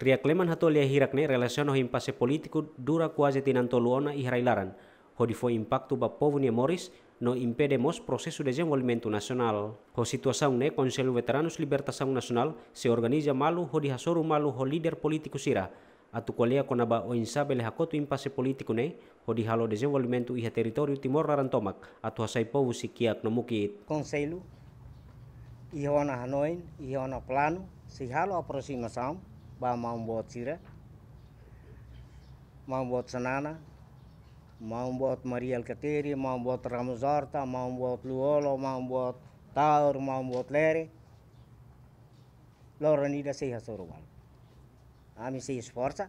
Riakleman hatolia hirakne relaciono him pase politico dura quasi tinantoluona toluona harailaran, hodi fo impacto ba povo ne moris no impedemos prosesu de nasional. nacional. Ho situação ne Conselho veteranus Libertação nasional se organiza malu hodi hasoru malu ho líder politikusira. sira, atu kolea konaba ba o insabe le hakotu impase politiko ne hodi halo desenvolvimento iha território Timor Rarantomak atu hasai povu sikiak no mukit. Konselu, iha ona Hanoi, iha plano, sihalo halo aproximação ba maumboat sira maumboat sanana maumboat marial kateri maumboat ramzarta maumboat luolo maumboat taur maumboat lere da sei hasorumal ami sei sforza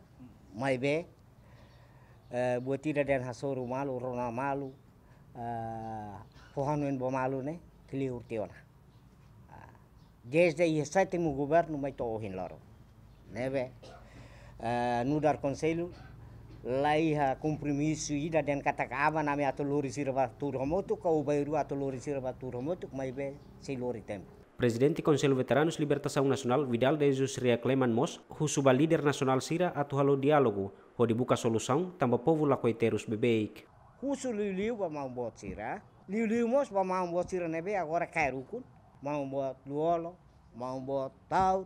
mai be eh, buat tidak den hasoru malu rona malu uh, eh, pohanuen bo malu ne kliur tiona ah, jadi desde i iya, sete mu governo mai to loro nebe uh, ah, nudar conselho lai ha compromisso ida den katakava na me atolori sirva turhomotu ka ubairu atolori sirva turhomotu mai be sei lori tempo Presidente Conselho Veteranos Libertação Nacional Vidal de Jesus Ria Cleman Mos, Rusuba líder nacional Sira atuhalo diálogo, onde busca solução também povo lacoiteiros bebeik. Rusu liu para mau bot Sira, liu liu Mos para mau bot Sira nebe agora cairukun, mau bot luolo, mau bot taur,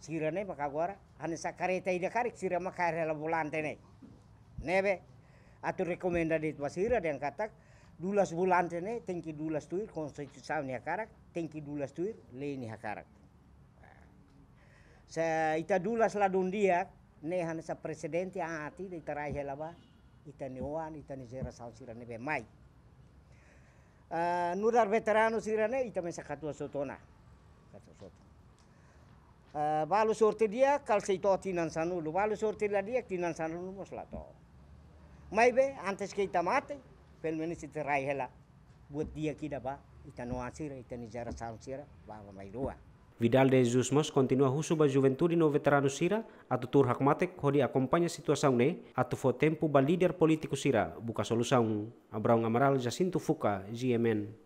sirane makagwara hane sakareta ida karik sira makare la bulante ne nebe atu rekomenda dit wasira dan katak dulas bulante ne tengki dulas tuir konstitusi akarak tengki dulas tuir leini akarak sa ita dulas la dundia ne hane sa presidente ati de terakhir laba ita ni oan ita ni jera sal sira nebe mai Uh, ah, nurar veterano sirane ita mesakatua sotona. Eh, balu sorti dia kal seito tinan sanulu balu sorti la dia tinan sanulu mos to mai be antes ke ita mate pel menis ite rai hela buat dia kida ba ita no asira ita ni jara sal sira ba mai dua Vidal de Jesus mos continua husu ba juventudi no veterano sira atu tur ko di akompanya situasau ne atu fo tempo ba lider politiku sira buka solusau, abraung Amaral Jacinto Fuka GMN